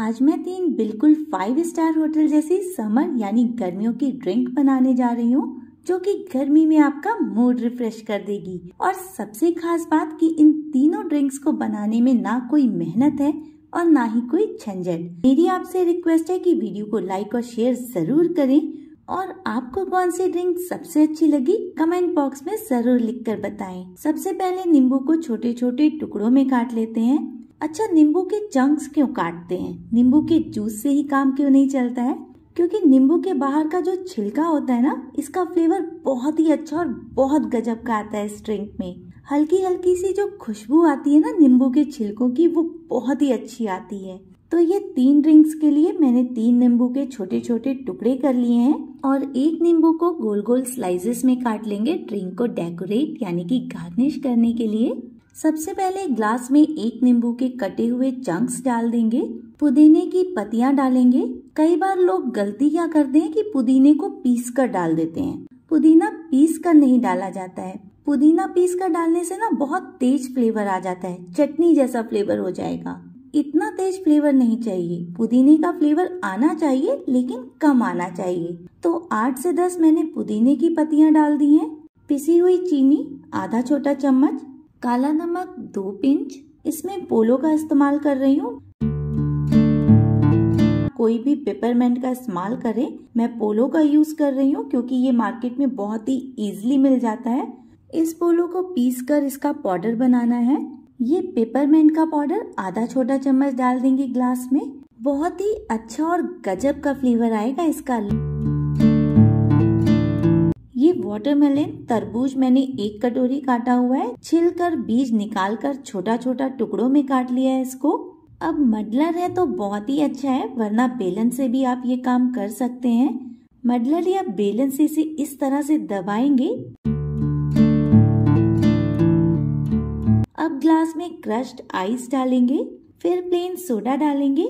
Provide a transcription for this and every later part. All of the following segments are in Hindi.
आज मैं तीन बिल्कुल फाइव स्टार होटल जैसी समर यानी गर्मियों की ड्रिंक बनाने जा रही हूँ जो कि गर्मी में आपका मूड रिफ्रेश कर देगी और सबसे खास बात कि इन तीनों ड्रिंक्स को बनाने में ना कोई मेहनत है और ना ही कोई झंझट मेरी आपसे रिक्वेस्ट है कि वीडियो को लाइक और शेयर जरूर करें और आपको कौन सी ड्रिंक सबसे अच्छी लगी कमेंट बॉक्स में जरूर लिखकर बताएं। सबसे पहले नींबू को छोटे छोटे टुकड़ों में काट लेते हैं अच्छा नींबू के चंक्स क्यों काटते हैं नींबू के जूस से ही काम क्यों नहीं चलता है क्योंकि नींबू के बाहर का जो छिलका होता है ना इसका फ्लेवर बहुत ही अच्छा और बहुत गजब का आता है इस ड्रिंक में हल्की हल्की सी जो खुशबू आती है ना नींबू के छिलकों की वो बहुत ही अच्छी आती है तो ये तीन ड्रिंक्स के लिए मैंने तीन नींबू के छोटे छोटे टुकड़े कर लिए हैं और एक नींबू को गोल गोल स्लाइसेस में काट लेंगे ड्रिंक को डेकोरेट यानी कि गार्निश करने के लिए सबसे पहले ग्लास में एक नींबू के कटे हुए चंक्स डाल देंगे पुदीने की पत्तियां डालेंगे कई बार लोग गलती क्या करते हैं कि पुदीने को पीस कर डाल देते हैं पुदीना पीस कर नहीं डाला जाता है पुदीना पीस कर डालने से ना बहुत तेज फ्लेवर आ जाता है चटनी जैसा फ्लेवर हो जाएगा इतना तेज फ्लेवर नहीं चाहिए पुदीने का फ्लेवर आना चाहिए लेकिन कम आना चाहिए तो आठ से दस मैंने पुदीने की पत्तियां डाल दी हैं पिसी हुई चीनी आधा छोटा चम्मच काला नमक दो पिंच इसमें पोलो का इस्तेमाल कर रही हूँ कोई भी पेपरमेंट का इस्तेमाल करें मैं पोलो का यूज कर रही हूँ क्योंकि ये मार्केट में बहुत ही इजीली मिल जाता है इस पोलो को पीस कर इसका पाउडर बनाना है ये पेपरमेंट का पाउडर आधा छोटा चम्मच डाल देंगे ग्लास में बहुत ही अच्छा और गजब का फ्लेवर आएगा इसका वाटरमेलन तरबूज मैंने एक कटोरी काटा हुआ है छिलकर बीज निकाल कर छोटा छोटा टुकड़ों में काट लिया है इसको अब मडलर है तो बहुत ही अच्छा है वरना बेलन से भी आप ये काम कर सकते हैं मडलर या बेलन से इसे इस तरह से दबाएंगे अब ग्लास में क्रश्ड आइस डालेंगे फिर प्लेन सोडा डालेंगे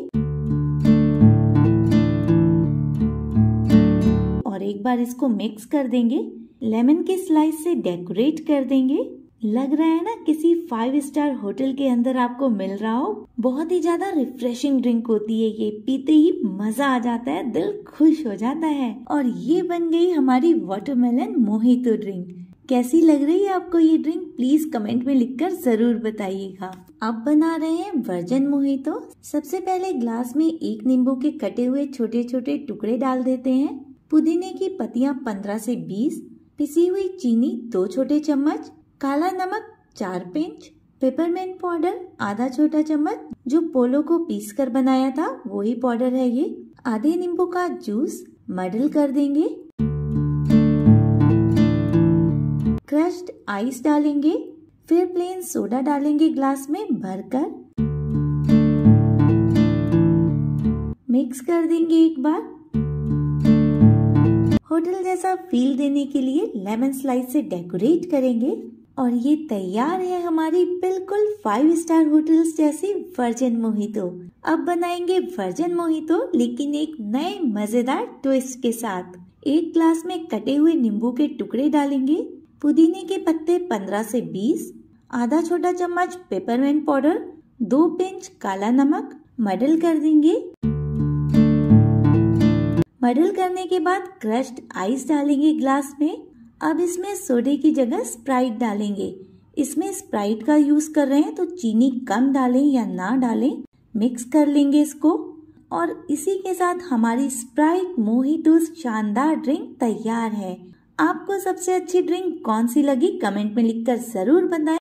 और एक बार इसको मिक्स कर देंगे लेमन के स्लाइस से डेकोरेट कर देंगे लग रहा है ना किसी फाइव स्टार होटल के अंदर आपको मिल रहा हो बहुत ही ज्यादा रिफ्रेशिंग ड्रिंक होती है ये पीते ही मजा आ जाता है दिल खुश हो जाता है और ये बन गई हमारी वाटरमेलन मोहितो ड्रिंक कैसी लग रही है आपको ये ड्रिंक प्लीज कमेंट में लिखकर जरूर बताइएगा अब बना रहे हैं वर्जन मोहितो सबसे पहले ग्लास में एक नींबू के कटे हुए छोटे छोटे टुकड़े डाल देते हैं पुदीने की पत्तियां 15 से बीस पिसी हुई चीनी दो छोटे चम्मच काला नमक चार पिंच पेपरमेंट पाउडर आधा छोटा चम्मच जो पोलो को पीस कर बनाया था वो ही पाउडर है ये आधे नींबू का जूस मडल कर देंगे क्रश्ड आइस डालेंगे फिर प्लेन सोडा डालेंगे ग्लास में भरकर मिक्स कर देंगे एक बार होटल जैसा फील देने के लिए लेमन स्लाइस से डेकोरेट करेंगे और ये तैयार है हमारी बिल्कुल फाइव स्टार होटल्स जैसी वर्जन मोहितो अब बनाएंगे वर्जन मोहितो लेकिन एक नए मजेदार ट्विस्ट के साथ एक ग्लास में कटे हुए नींबू के टुकड़े डालेंगे पुदीने के पत्ते 15 से 20, आधा छोटा चम्मच पेपरमेंट पाउडर दो पिंच काला नमक मडल कर देंगे मडल करने के बाद क्रश्ड आइस डालेंगे ग्लास में अब इसमें सोडे की जगह स्प्राइट डालेंगे इसमें स्प्राइट का यूज कर रहे हैं तो चीनी कम डालें या ना डालें मिक्स कर लेंगे इसको और इसी के साथ हमारी स्प्राइट मोहिटोस शानदार ड्रिंक तैयार है आपको सबसे अच्छी ड्रिंक कौन सी लगी कमेंट में लिखकर जरूर बताएं